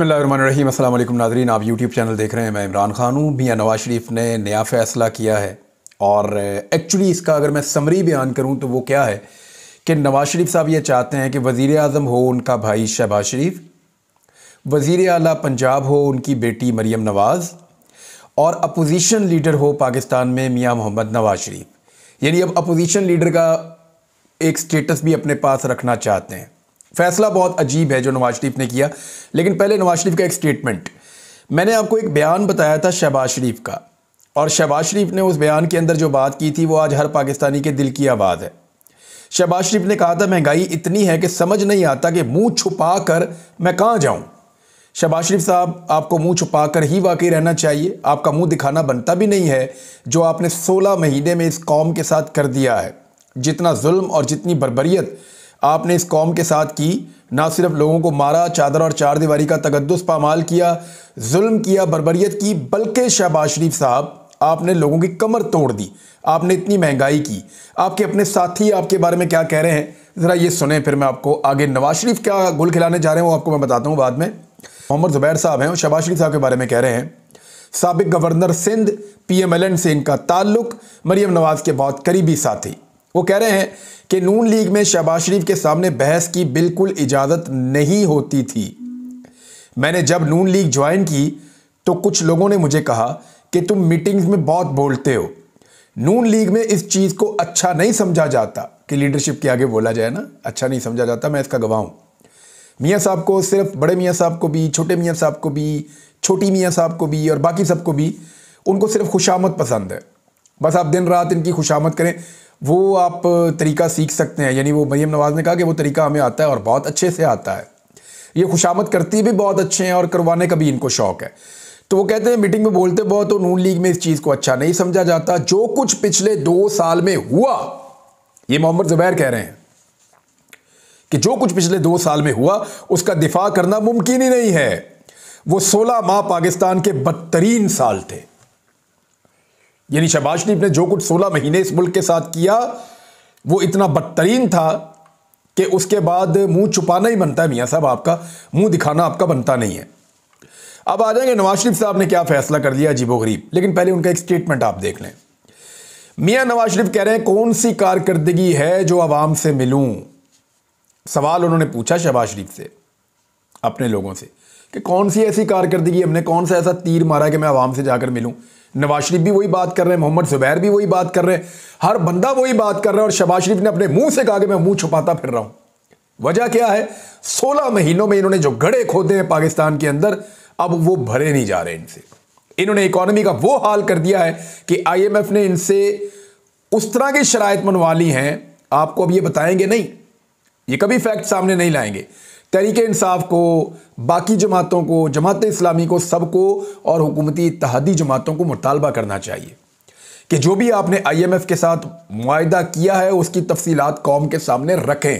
बसमीम अल्लाम नाजरीन आप यूट्यूब चैनल देख रहे हैं मैं इमरान खान हूँ मियाँ नवाज शरीफ ने नया फ़ैसला किया है और एक्चुअली uh, इसका अगर मैं समरी बयान करूँ तो वो क्या है कि नवाज शरीफ साहब ये चाहते हैं कि वज़ी अजम हो उनका भाई शहबाज शरीफ वज़ी अला पंजाब हो उनकी बेटी मरीम नवाज़ और अपोजिशन लीडर हो पाकिस्तान में मियाँ मोहम्मद नवाज शरीफ यानी अब अपोजिशन लीडर का एक स्टेटस भी अपने पास रखना चाहते हैं फैसला बहुत अजीब है जो नवाज शरीफ ने किया लेकिन पहले नवाज शरीफ का एक स्टेटमेंट मैंने आपको एक बयान बताया था शहबाज शरीफ का और शहबाज शरीफ ने उस बयान के अंदर जो बात की थी वो आज हर पाकिस्तानी के दिल की आवाज़ है शहबाज शरीफ ने कहा था महंगाई इतनी है कि समझ नहीं आता कि मुंह छुपा कर मैं कहाँ जाऊँ शहबाज शरीफ साहब आपको मुंह छुपा कर ही वाकई रहना चाहिए आपका मुंह दिखाना बनता भी नहीं है जो आपने 16 महीने में इस कौम के साथ कर दिया है जितना जुल्म और जितनी बरबरीत आपने इस कौम के साथ की ना सिर्फ लोगों को मारा चादर और चार दीवारी का तकदस पामाल किया जुल्म किया बरबरीत की बल्कि शहबाज शरीफ साहब आपने लोगों की कमर तोड़ दी आपने इतनी महंगाई की आपके अपने साथी आपके बारे में क्या कह रहे हैं ज़रा ये सुने फिर मैं आपको आगे नवाज शरीफ क्या गुल खिलाने जा रहे हैं वो आपको मैं बताता हूँ बाद में मोहम्मद ज़ुबैर साहब हैं और शहबाज शरीफ साहब के बारे में कह रहे हैं सबक governor Sindh P M L N से इनका ताल्लुक मरीम नवाज के बहुत करीबी साथी वो कह रहे हैं कि नून लीग में शहबाज शरीफ के सामने बहस की बिल्कुल इजाज़त नहीं होती थी मैंने जब नून लीग ज्वाइन की तो कुछ लोगों ने मुझे कहा कि तुम मीटिंग्स में बहुत बोलते हो नून लीग में इस चीज़ को अच्छा नहीं समझा जाता कि लीडरशिप के आगे बोला जाए ना अच्छा नहीं समझा जाता मैं इसका गवाह हूँ मियाँ साहब को सिर्फ बड़े मियाँ साहब को भी छोटे मियाँ साहब को भी छोटी मियाँ साहब को भी और बाकी सबको भी उनको सिर्फ खुशामद पसंद है बस आप दिन रात इनकी खुशामद करें वो आप तरीका सीख सकते हैं यानी वो मरीम नवाज़ ने कहा कि वो तरीका हमें आता है और बहुत अच्छे से आता है ये खुशामद करती भी बहुत अच्छे हैं और करवाने का भी इनको शौक़ है तो वो कहते हैं मीटिंग में बोलते बहुत तो नून लीग में इस चीज़ को अच्छा नहीं समझा जाता जो कुछ पिछले दो साल में हुआ ये मोहम्मद जुबैर कह रहे हैं कि जो कुछ पिछले दो साल में हुआ उसका दिफा करना मुमकिन ही नहीं है वो सोलह माह पाकिस्तान के बदतरीन साल थे यानी शहबाज शरीफ ने जो कुछ सोलह महीने इस मुल्क के साथ किया वो इतना बदतरीन था कि उसके बाद मुंह छुपाना ही बनता है मियाँ साहब आपका मुंह दिखाना आपका बनता नहीं है अब आ जाएंगे नवाज शरीफ साहब ने क्या फैसला कर लिया अजीबो गरीब लेकिन पहले उनका एक स्टेटमेंट आप देख लें मियाँ नवाज शरीफ कह रहे हैं कौन सी कारकर्दगी है जो आवाम से मिलूं सवाल उन्होंने पूछा शहबाज शरीफ से अपने लोगों से कि कौन सी ऐसी कारकर्दगी हमने कौन सा ऐसा तीर मारा कि मैं आवाम से जाकर मिलूँ नवाज शरीफ भी वही बात कर रहे हैं मोहम्मद जुबैर भी वही बात कर रहे हैं हर बंदा वही बात कर रहा है और शबाज शरीफ ने अपने मुंह से कहा कि मैं मुंह छुपाता फिर रहा हूं वजह क्या है सोलह महीनों में इन्होंने जो गड़े खोदे हैं पाकिस्तान के अंदर अब वो भरे नहीं जा रहे इनसे इन्होंने इकोनॉमी का वो हाल कर दिया है कि आईएमएफ ने इनसे उस तरह की शराय मनवा ली हैं आपको अब ये बताएंगे नहीं ये कभी फैक्ट सामने नहीं लाएंगे तहरीक इंसाफ को बाकी जमातों को जमात इस्लामी को सबको और हुकूमती इतिहादी जमातों को मुतालबा करना चाहिए कि जो भी आपने आई एम एफ़ के साथ मुआदा किया है उसकी तफसी कौम के सामने रखें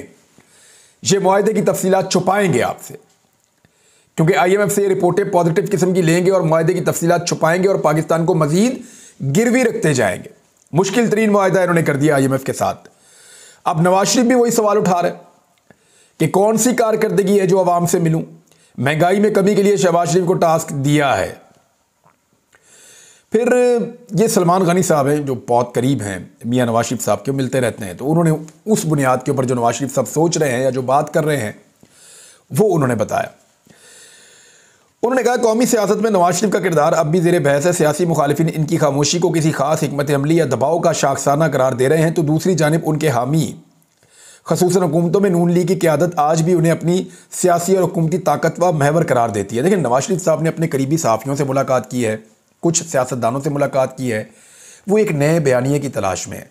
ये मुआदे की तफसी छुपाएंगे आपसे क्योंकि आई एम एफ से रिपोर्टें पॉजिटिव किस्म की लेंगे और माहे की तफसीत छुपाएंगे और पाकिस्तान को मजीद गिरवी रखते जाएंगे मुश्किल तरीन मुआदा इन्होंने कर दिया आई एम एफ के साथ अब नवाज शरीफ भी वही सवाल उठा रहे हैं कि कौन सी कारकर्दगी है जो आवाम से मिलूं महंगाई में कमी के लिए शहबाज शरीफ को टास्क दिया है फिर ये सलमान गनी साहब हैं जो बहुत करीब हैं मियाँ नवाज शरीफ साहब के मिलते रहते हैं तो उन्होंने उस बुनियाद के ऊपर जो नवाज शरीफ साहब सोच रहे हैं या जो बात कर रहे हैं वो उन्होंने बताया उन्होंने कहा कौमी सियासत में नवाज शरीफ का किरदार अब भी जेर बहस है सियासी मुखालिफिन इनकी खामोशी को किसी खास हमत अमली या दबाव का शाखसाना करार दे रहे हैं तो दूसरी जानब उनके हामी खसूस हुकूमतों में नून लीग की क्यादत आज भी उन्हें अपनी सियासी और हुकूमती ताकत व महवर करार देती है देखिए नवाज शरीफ साहब ने अपने करीबी सहाफ़ियों से मुलाकात की है कुछ सियासतदानों से मुलाकात की है वो एक नए बयानिए की तलाश में है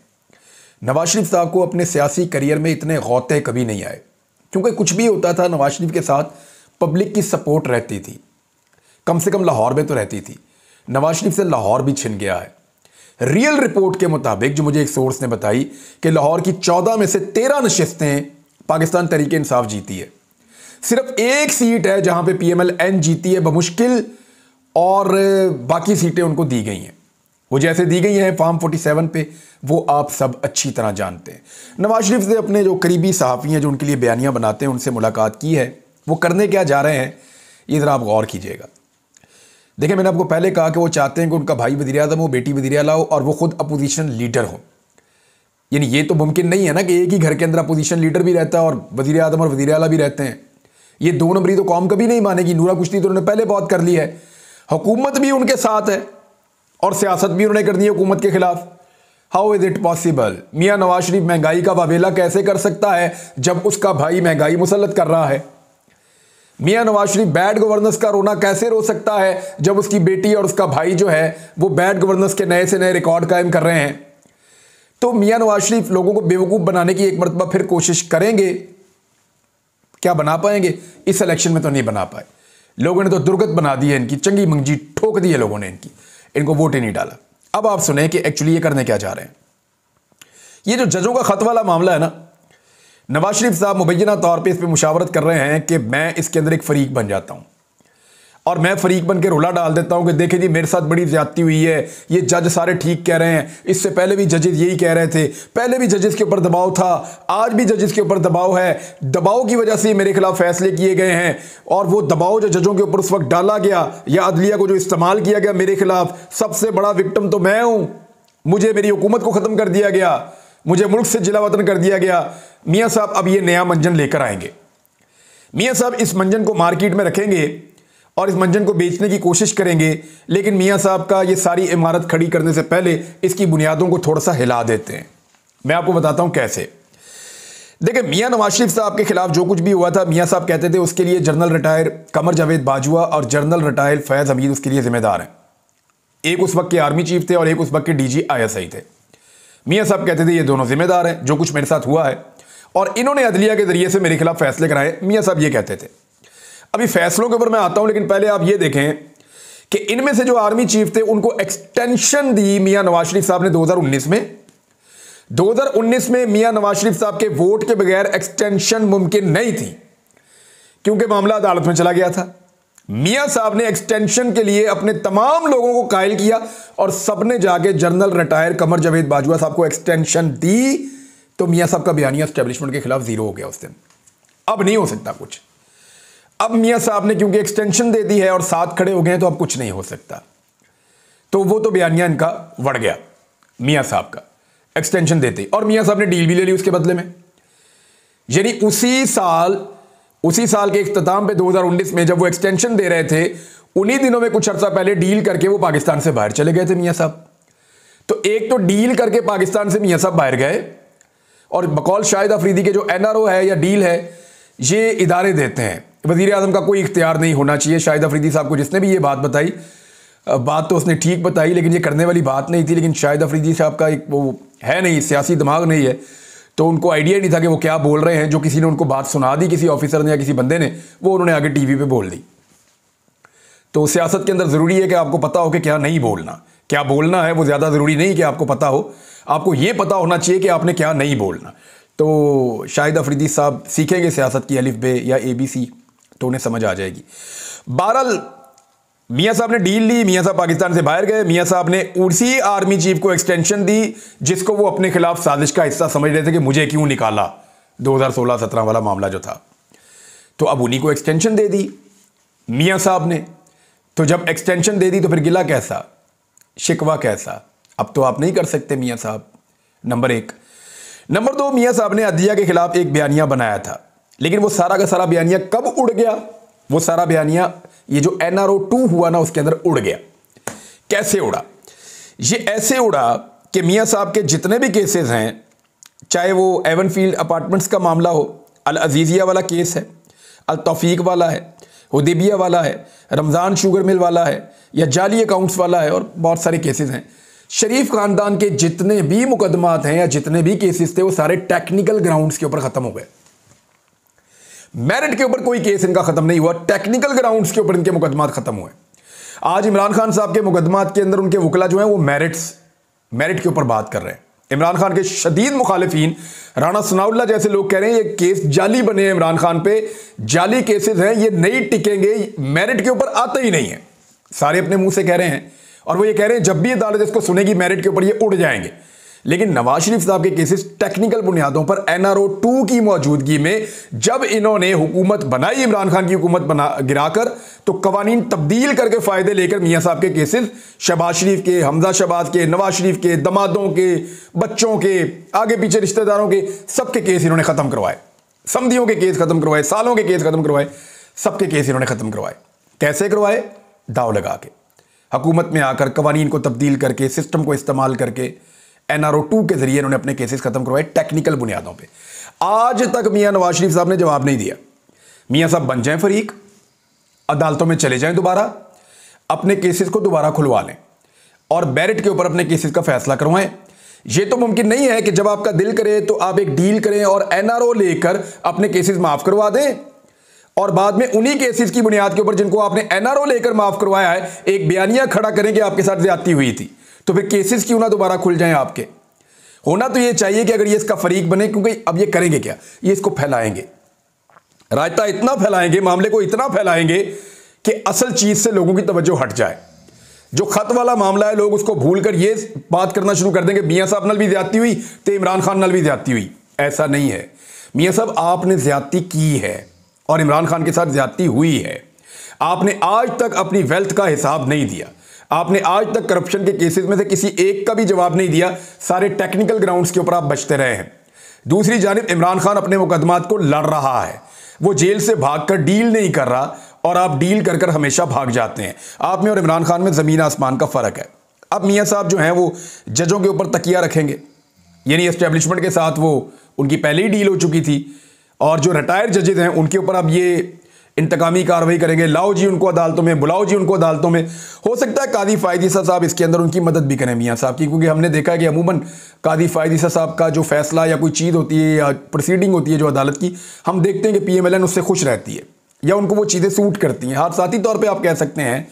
नवाज शरीफ साहब को अपने सियासी करियर में इतने गौते कभी नहीं आए क्योंकि कुछ भी होता था नवाज शरीफ के साथ पब्लिक की सपोर्ट रहती थी कम से कम लाहौर में तो रहती थी नवाज शरीफ से लाहौर भी छिन गया है रियल रिपोर्ट के मुताबिक जो मुझे एक सोर्स ने बताई कि लाहौर की चौदह में से तेरह नशस्तें पाकिस्तान तरीके इंसाफ जीती है सिर्फ एक सीट है जहां पे पीएमएल एन जीती है बमुश्किल और बाकी सीटें उनको दी गई हैं वो जैसे दी गई हैं फार्म 47 पे वो आप सब अच्छी तरह जानते हैं नवाज शरीफ से अपने जो करीबी सहाफ़ी हैं जो उनके लिए बयानियां बनाते हैं उनसे मुलाकात की है वो करने क्या जा रहे हैं ये ज़रा आप गौर कीजिएगा देखिए मैंने आपको पहले कहा कि वो चाहते हैं कि उनका भाई वजी अजम हो बेटी वजी अला हो और वो खुद अपोजिशन लीडर हो यानी ये तो मुमकिन नहीं है ना कि एक ही घर के अंदर अपोजिशन लीडर भी रहता है और वजी अजम और वजी अला भी रहते हैं ये दो नंबरी तो कौम कभी नहीं मानेगी नूरा कुश्ती तो उन्होंने पहले बहुत कर ली है हुकूमत भी उनके साथ है और सियासत भी उन्होंने कर दी है हुकूमत के खिलाफ हाउ इज़ इट पॉसिबल मियाँ नवाज शरीफ महंगाई का वावेला कैसे कर सकता है जब उसका भाई महंगाई मुसलत कर रहा है मियां नवाज शरीफ बैड गवर्नेंस का रोना कैसे रो सकता है जब उसकी बेटी और उसका भाई जो है वो बैड गवर्नेंस के नए से नए रिकॉर्ड कायम कर रहे हैं तो मियां नवाज शरीफ लोगों को बेवकूफ़ बनाने की एक मरतबा फिर कोशिश करेंगे क्या बना पाएंगे इस इलेक्शन में तो नहीं बना पाए लोगों ने तो दुर्गत बना दी है इनकी चंगी मंगजी ठोक दी है लोगों ने इनकी इनको वोट ही नहीं डाला अब आप सुने कि एक्चुअली ये करने क्या जा रहे हैं ये जो जजों का खत वाला मामला है ना नवाज शरीफ साहब मुबैना तौर पर इस पर मुशावरत कर रहे हैं कि मैं इसके अंदर एक फरीक बन जाता हूँ और मैं फरीक बन के रोला डाल देता हूँ कि देखे जी मेरे साथ बड़ी ज्यादती हुई है ये जज सारे ठीक कह रहे हैं इससे पहले भी जजेज यही कह रहे थे पहले भी जजेस के ऊपर दबाव था आज भी जजेस के ऊपर दबाव है दबाव की वजह से मेरे खिलाफ फैसले किए गए हैं और वो दबाव जो जजों के ऊपर उस वक्त डाला गया या अदलिया को जो इस्तेमाल किया गया मेरे खिलाफ सबसे बड़ा विक्टम तो मैं हूँ मुझे मेरी हुकूमत को ख़त्म कर दिया गया मुझे मुल्क से जिला वतन कर दिया गया मियाँ साहब अब ये नया मंजन लेकर आएंगे मियाँ साहब इस मंजन को मार्केट में रखेंगे और इस मंजन को बेचने की कोशिश करेंगे लेकिन मियाँ साहब का ये सारी इमारत खड़ी करने से पहले इसकी बुनियादों को थोड़ा सा हिला देते हैं मैं आपको बताता हूँ कैसे देखिए मियाँ नवाज शरीफ साहब के खिलाफ जो कुछ भी हुआ था मियाँ साहब कहते थे उसके लिए जनरल रिटायर कमर जावेद बाजवा और जनरल रिटायर फैज़ हमीद उसके लिए जिम्मेदार हैं एक उस वक्त के आर्मी चीफ थे और एक उस वक्त के डीजी आईएसआई थे मियाँ साहब कहते थे ये दोनों जिम्मेदार हैं जो कुछ मेरे साथ हुआ है और इन्होंने अदलिया के जरिए से मेरे खिलाफ फैसले कराए मियाँ साहब ये कहते थे अभी फैसलों के ऊपर मैं आता हूँ लेकिन पहले आप ये देखें कि इनमें से जो आर्मी चीफ थे उनको एक्सटेंशन दी मियाँ नवाज शरीफ साहब ने उन्नीस में 2019 में मियाँ नवाज शरीफ साहब के वोट के बगैर एक्सटेंशन मुमकिन नहीं थी क्योंकि मामला अदालत में चला गया था मियाँ साहब ने एक्सटेंशन के लिए अपने तमाम लोगों को कायल किया और सबने जाके जनरल रिटायर कमर जावेद बाजवा साहब को एक्सटेंशन दी तो मियाँ साहब का बयानिया स्टैब्लिशमेंट के खिलाफ ज़ीरो हो गया उस दिन अब नहीं हो सकता कुछ अब मियाँ साहब ने क्योंकि एक्सटेंशन दे दी है और साथ खड़े हो गए हैं तो अब कुछ नहीं हो सकता तो वो तो बयानिया इनका बढ़ गया मियाँ साहब का एक्सटेंशन देते और मियाँ साहब ने डील भी ले ली उसके बदले में यानी उसी साल उसी साल के अख्ताम पे 2019 में जब वो एक्सटेंशन दे रहे थे उन्हीं दिनों में कुछ अर्सा पहले डील करके वो पाकिस्तान से बाहर चले गए थे मियाँ साहब तो एक तो डील करके पाकिस्तान से मियाँ साहब बाहर गए और बकौल शाहिद अफरीदी के जो एन है या डील है ये इदारे देते हैं वजीर अजम का कोई इख्तियार नहीं होना चाहिए शाहिद अफरीदी साहब को जिसने भी ये बात बताई बात तो उसने ठीक बताई लेकिन ये करने वाली बात नहीं थी लेकिन शाहिद अफरीदी साहब का एक वो है नहीं सियासी दिमाग नहीं है तो उनको आइडिया नहीं था कि वो क्या बोल रहे हैं जो किसी ने उनको बात सुना दी किसी ऑफिसर ने या किसी बंदे ने वो उन्होंने आगे टीवी पे बोल दी तो सियासत के अंदर ज़रूरी है कि आपको पता हो कि क्या नहीं बोलना क्या बोलना है वो ज़्यादा ज़रूरी नहीं कि आपको पता हो आपको ये पता होना चाहिए कि आपने क्या नहीं बोलना तो शाहिद अफरीदी साहब सीखेंगे सियासत की अलिफ बे या ए बी सी तो उन्हें समझ आ जाएगी बहरहाल मियाँ साहब ने डील ली मियाँ साहब पाकिस्तान से बाहर गए मियाँ साहब ने उसी आर्मी चीफ को एक्सटेंशन दी जिसको वो अपने खिलाफ साजिश का हिस्सा समझ रहे थे कि मुझे क्यों निकाला 2016-17 वाला मामला जो था तो अब उन्हीं को एक्सटेंशन दे दी मियाँ साहब ने तो जब एक्सटेंशन दे दी तो फिर गिला कैसा शिकवा कैसा अब तो आप नहीं कर सकते मियाँ साहब नंबर एक नंबर दो मियाँ साहब ने अदिया के खिलाफ एक बयानिया बनाया था लेकिन वो सारा का सारा बयानिया कब उड़ गया वो सारा बयानिया ये जो एन आर ओ टू हुआ ना उसके अंदर उड़ गया कैसे उड़ा ये ऐसे उड़ा कि मियाँ साहब के जितने भी केसेस हैं चाहे वो एवन फील्ड अपार्टमेंट्स का मामला हो अल अजीज़िया वाला केस है अल तौफीक वाला है हदीबिया वाला है रमज़ान शुगर मिल वाला है या जाली अकाउंट्स वाला है और बहुत सारे केसेस हैं शरीफ खानदान के जितने भी मुकदमात हैं या जितने भी केसेस थे वो सारे टेक्निकल ग्राउंड्स के ऊपर खत्म हो गए मेरिट के ऊपर कोई केस इनका खत्म नहीं हुआ टेक्निकल ग्राउंड्स के ऊपर इनके मुकदमात खत्म हुए आज इमरान खान साहब के मुकदमात के अंदर उनके वकला जो है वो मेरिट्स मेरिट के ऊपर बात कर रहे हैं इमरान खान के शदीद मुखालफी राणा सनाउल्ला जैसे लोग कह रहे हैं ये केस जाली बने हैं इमरान खान पे जाली केसेस हैं ये नहीं टिकेंगे मेरिट के ऊपर आते ही नहीं है सारे अपने मुंह से कह रहे हैं और वो ये कह रहे हैं जब भी अदालत इसको सुनेगी मेरिट के ऊपर ये उड़ जाएंगे लेकिन नवाज शरीफ साहब के केसेस टेक्निकल बुनियादों पर एनआरओ टू की मौजूदगी में जब इन्होंने हुकूमत बनाई इमरान खान की हुकूमत बना गिराकर तो कवानीन तब्दील करके फायदे लेकर मियाँ साहब के केसेस शहबाज शरीफ के हमजा शहबाज के नवाज शरीफ के दमादों के बच्चों के आगे पीछे रिश्तेदारों के सबके केस इन्होंने ख़त्म करवाए समधियों के केस ख़त्म करवाए सालों के केस ख़त्म करवाए सबके केस इन्होंने ख़त्म करवाए कैसे करवाए दाव लगा के हुकूमत में आकर कवानीन को तब्दील करके सिस्टम को इस्तेमाल करके एन आर ओ टू के जरिए इन्होंने अपने केसेस ख़त्म करवाए टेक्निकल बुनियादों पर आज तक मियाँ नवाज शरीफ साहब ने जवाब नहीं दिया मियाँ साहब बन जाए फरीक अदालतों में चले जाएं दोबारा अपने केसेस को दोबारा खुलवा लें और बैरिट के ऊपर अपने केसेस का फैसला करवाएं यह तो मुमकिन नहीं है कि जब आपका दिल करे तो आप एक डील करें और एनआरओ लेकर अपने केसेस माफ करवा दें और बाद में उन्हीं केसेस की बुनियाद के ऊपर जिनको आपने एनआरओ लेकर माफ करवाया है एक बयानिया खड़ा करें कि आपके साथ ज्यादा हुई थी तो फिर केसेस क्यों ना दोबारा खुल जाए आपके होना तो ये चाहिए कि अगर ये इसका फरीक बने क्योंकि अब ये करेंगे क्या ये इसको फैलाएंगे रायता इतना फैलाएंगे मामले को इतना फैलाएंगे कि असल चीज से लोगों की तवज्जो हट जाए जो खत वाला मामला है लोग उसको भूलकर ये बात करना शुरू कर देंगे मियाँ साहब नल भी ज्यादती हुई तो इमरान खान नल भी ज्यादती हुई ऐसा नहीं है मियाँ साहब आपने ज्यादती की है और इमरान खान के साथ ज्यादती हुई है आपने आज तक अपनी वेल्थ का हिसाब नहीं दिया आपने आज तक करप्शन के केसेस में से किसी एक का भी जवाब नहीं दिया सारे टेक्निकल ग्राउंड्स के ऊपर आप बचते रहे हैं दूसरी जानब इमरान खान अपने मुकदमात को लड़ रहा है वो जेल से भागकर डील नहीं कर रहा और आप डील कर कर हमेशा भाग जाते हैं आप में और इमरान खान में ज़मीन आसमान का फ़र्क है अब मियाँ साहब जो हैं वो जजों के ऊपर तकिया रखेंगे यानी इस्टेब्लिशमेंट के साथ वो उनकी पहले ही डील हो चुकी थी और जो रिटायर्ड जजेज हैं उनके ऊपर अब ये इंतकामी कार्रवाई करेंगे लाओ जी उनको अदालतों में बुलाओ जी उनको अदालतों में हो सकता है कादी फ़ायदी साहब इसके अंदर उनकी मदद भी करें मियाँ साहब की क्योंकि हमने देखा है कि अमूमन कादी फ़ायदी साहब का जो फैसला या कोई चीज़ होती है या प्रोसीडिंग होती है जो अदालत की हम देखते हैं कि पी एम एल एन उससे खुश रहती है या उनको वो चीज़ें सूट करती हैं हर हाँ, साथी तौर पर आप कह सकते हैं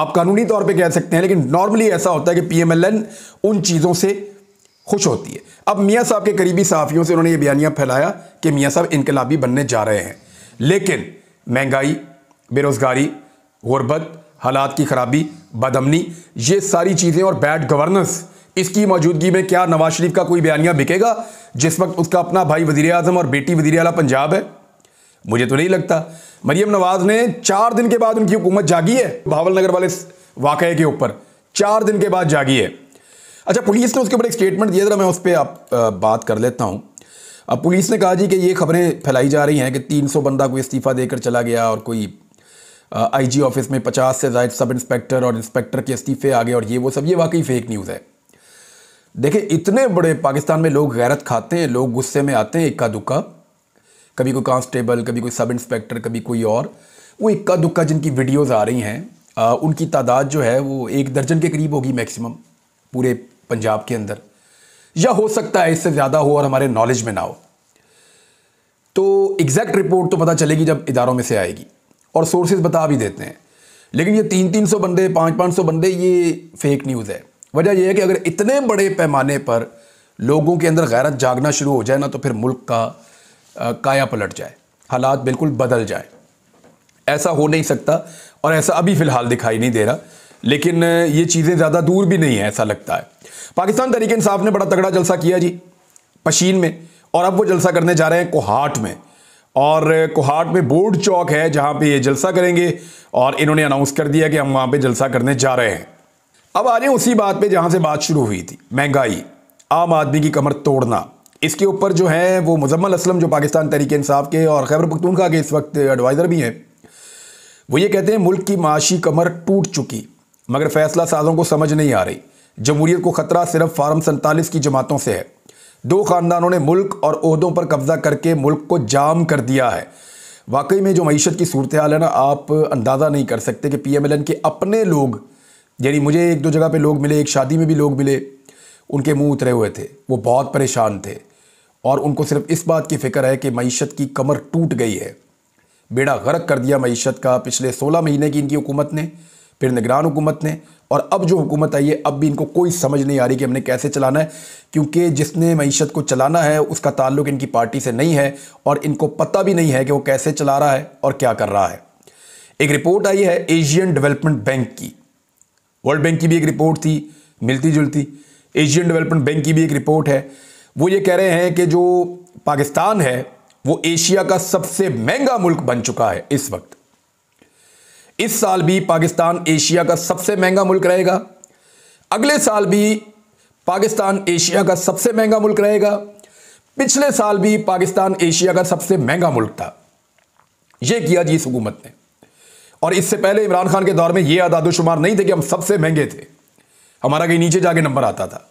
आप कानूनी तौर पर कह सकते हैं लेकिन नॉर्मली ऐसा होता है कि पी एम एल एन उन चीज़ों से खुश होती है अब मियाँ साहब के करीबी सहाफ़ियों से उन्होंने ये बयानियाँ फैलाया कि मियाँ साहब इनकलाबी बनने जा रहे हैं लेकिन महंगाई बेरोज़गारी गुरबत हालात की खराबी बदमनी ये सारी चीज़ें और बैड गवर्नेंस इसकी मौजूदगी में क्या नवाज शरीफ का कोई बयानिया बिकेगा जिस वक्त उसका अपना भाई वजीर अजम और बेटी वजीर अला पंजाब है मुझे तो नहीं लगता मरीम नवाज ने चार दिन के बाद उनकी हुकूमत जागी है भावल नगर वाले वाकये के ऊपर चार दिन के बाद जागी है अच्छा पुलिस ने उसके ऊपर एक स्टेटमेंट दिया जरा मैं उस पर आप बात कर लेता हूँ अब पुलिस ने कहा जी कि ये खबरें फैलाई जा रही हैं कि 300 बंदा कोई इस्तीफ़ा देकर चला गया और कोई आईजी ऑफिस में 50 से ज़ायद सब इंस्पेक्टर और इंस्पेक्टर के इस्तीफे आ गए और ये वो सब ये वाकई फेक न्यूज़ है देखिए इतने बड़े पाकिस्तान में लोग गैरत खाते हैं लोग गुस्से में आते हैं इक्का दुक्का कभी कोई कांस्टेबल कभी कोई सब इंस्पेक्टर कभी कोई और वो इक्का दुक्का जिनकी वीडियोज़ आ रही हैं उनकी तादाद जो है वो एक दर्जन के करीब होगी मैक्सिमम पूरे पंजाब के अंदर या हो सकता है इससे ज़्यादा हो और हमारे नॉलेज में ना हो तो एग्जैक्ट रिपोर्ट तो पता चलेगी जब इदारों में से आएगी और सोर्सेज बता भी देते हैं लेकिन ये तीन तीन सौ बंदे पाँच पाँच सौ बंदे ये फेक न्यूज़ है वजह यह है कि अगर इतने बड़े पैमाने पर लोगों के अंदर गैरत जागना शुरू हो जाए ना तो फिर मुल्क का काया पलट जाए हालात बिल्कुल बदल जाए ऐसा हो नहीं सकता और ऐसा अभी फ़िलहाल दिखाई नहीं दे रहा लेकिन ये चीज़ें ज़्यादा दूर भी नहीं है ऐसा लगता है पाकिस्तान तरीके इंसाफ ने बड़ा तगड़ा जलसा किया जी पशीन में और अब वो जलसा करने जा रहे हैं कोहाट में और कोहाट में बोर्ड चौक है जहां पे ये जलसा करेंगे और इन्होंने अनाउंस कर दिया कि हम वहां पे जलसा करने जा रहे हैं अब आ रहे हैं उसी बात पे जहां से बात शुरू हुई थी महंगाई आम आदमी की कमर तोड़ना इसके ऊपर जो है वो मुजम्मल असलम जो पाकिस्तान तरीके इंसाफ के और खैबर पख्तूनखा के इस वक्त एडवाइज़र भी हैं वो ये कहते हैं मुल्क की माशी कमर टूट चुकी मगर फैसला साजों को समझ नहीं आ रही जमहूरियत को खतरा सिर्फ फार्म सैंतालीस की जमातों से है दो खानदानों ने मुल्क और अहदों पर कब्जा करके मुल्क को जाम कर दिया है वाकई में जो मीशत की सूरत हाल है ना आप अंदाज़ा नहीं कर सकते कि पी एम एल एन के अपने लोग यानी मुझे एक दो जगह पर लोग मिले एक शादी में भी लोग मिले उनके मुँह उतरे हुए थे वो बहुत परेशान थे और उनको सिर्फ इस बात की फ़िक्र है कि मीशत की कमर टूट गई है बेड़ा गर्क कर दिया मीशत का पिछले सोलह महीने की इनकी हुकूमत ने फिर निगरान हुकूमत ने और अब जो हुकूमत आई है अब भी इनको कोई समझ नहीं आ रही कि हमने कैसे चलाना है क्योंकि जिसने मीशत को चलाना है उसका ताल्लुक इनकी पार्टी से नहीं है और इनको पता भी नहीं है कि वो कैसे चला रहा है और क्या कर रहा है एक रिपोर्ट आई है एशियन डेवलपमेंट बैंक की वर्ल्ड बैंक की भी एक रिपोर्ट थी मिलती जुलती एशियन डेवलपमेंट बैंक की भी एक रिपोर्ट है वो ये कह रहे हैं कि जो पाकिस्तान है वो एशिया का सबसे महंगा मुल्क बन चुका है इस वक्त इस साल भी पाकिस्तान एशिया का सबसे महंगा मुल्क रहेगा अगले साल भी पाकिस्तान एशिया का सबसे महंगा मुल्क रहेगा पिछले साल भी पाकिस्तान एशिया का सबसे महंगा मुल्क था यह किया जी इस हुकूमत ने और इससे पहले इमरान खान के दौर में यह आदादोशुमार नहीं थे कि हम सबसे महंगे थे हमारा कहीं नीचे जाके नंबर आता था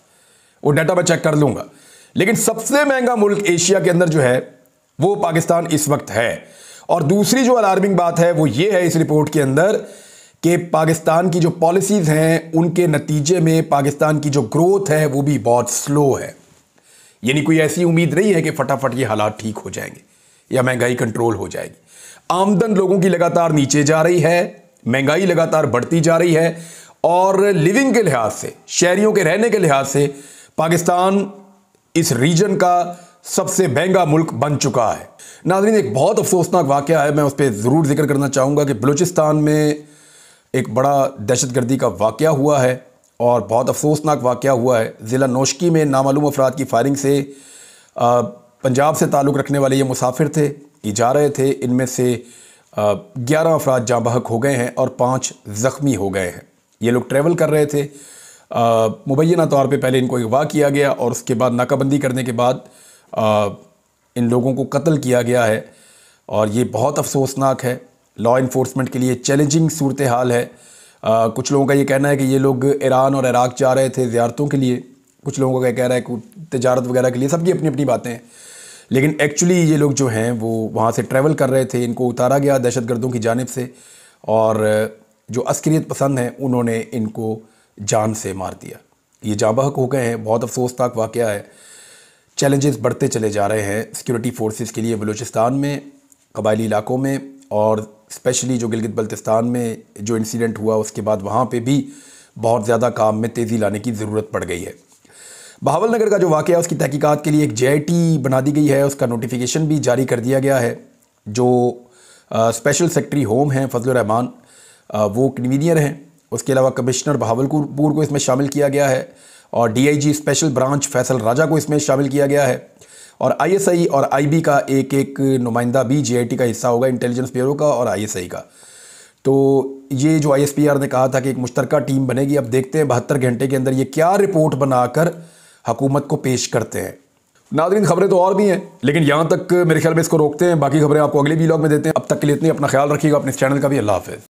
वो डाटा मैं चेक कर लूंगा लेकिन सबसे महंगा मुल्क एशिया के अंदर जो है वो पाकिस्तान इस वक्त है और दूसरी जो अलार्मिंग बात है वो ये है इस रिपोर्ट के अंदर कि पाकिस्तान की जो पॉलिसीज़ हैं उनके नतीजे में पाकिस्तान की जो ग्रोथ है वो भी बहुत स्लो है यानी कोई ऐसी उम्मीद नहीं है कि फटाफट ये हालात ठीक हो जाएंगे या महंगाई कंट्रोल हो जाएगी आमदन लोगों की लगातार नीचे जा रही है महंगाई लगातार बढ़ती जा रही है और लिविंग के लिहाज से शहरियों के रहने के लिहाज से पाकिस्तान इस रीजन का सबसे महंगा मुल्क बन चुका है नाजरीन एक बहुत अफसोसनाक वाक़ है मैं उस पर ज़रूर जिक्र करना चाहूँगा कि बलूचिस्तान में एक बड़ा दहशत गर्दी का वाक़ हुआ है और बहुत अफसोसनाक वाक़ हुआ है ज़िला नौशकी में नामालूम अफराद की फायरिंग से पंजाब से ताल्लुक़ रखने वाले ये मुसाफिर थे ये जा रहे थे इनमें से ग्यारह अफराद जाँ बहक हो गए हैं और पाँच ज़ख्मी हो गए हैं ये लोग ट्रैवल कर रहे थे मुबैना तौर पर पहले इनको अगवा किया गया और उसके बाद नाकाबंदी करने के बाद इन लोगों को कत्ल किया गया है और ये बहुत अफसोसनाक है लॉ इन्फोर्समेंट के लिए चैलेंजिंग सूरत हाल है आ, कुछ लोगों का ये कहना है कि ये लोग ईरान और इराक जा रहे थे ज्यारतों के लिए कुछ लोगों का कह रहा है कि तजारत वगैरह के लिए सबकी अपनी अपनी बातें हैं लेकिन एक्चुअली ये लोग जो हैं वो वहाँ से ट्रैवल कर रहे थे इनको उतारा गया दहशत गर्दों की जानब से और जो अस्क्रियत पसंद हैं उन्होंने इनको जान से मार दिया ये जाबहक हो गए हैं बहुत अफसोसनाक वाक़ है चैलेंजेस बढ़ते चले जा रहे हैं सिक्योरिटी फोर्सेस के लिए बलूचिस्तान में कबायली इलाकों में और स्पेशली जो गिलगित बल्तिस्तान में जो इंसिडेंट हुआ उसके बाद वहाँ पर भी बहुत ज़्यादा काम में तेज़ी लाने की ज़रूरत पड़ गई है बहावल नगर का जो वाक़ है उसकी तहकीकत के लिए एक जे बना दी गई है उसका नोटिफिकेशन भी जारी कर दिया गया है जो स्पेशल सेक्रटरी होम हैं फजल रहमान वो कन्वीनियर हैं उसके अलावा कमिश्नर बहावलपुर को इसमें शामिल किया गया है और DIG special branch Faisal Raja को इसमें शामिल किया गया है और आईएसआई और आईबी का एक एक नुमाइंदा भी जेआईटी का हिस्सा होगा इंटेलिजेंस ब्यूरो का और आईएसआई का तो ये जो आईएसपीआर ने कहा था कि एक मुश्तरक टीम बनेगी अब देखते हैं बहत्तर घंटे के अंदर ये क्या रिपोर्ट बनाकर हुकूमत को पेश करते हैं नादरीन खबरें तो और भी हैं लेकिन यहाँ तक मेरे ख्याल में इसको रोकते हैं बाकी खबरें आपको अगले वीलॉग में देते हैं अब तक के लिए इतनी अपना ख्याल रखिएगा अपने चैनल का भी अल्लाह हाफ़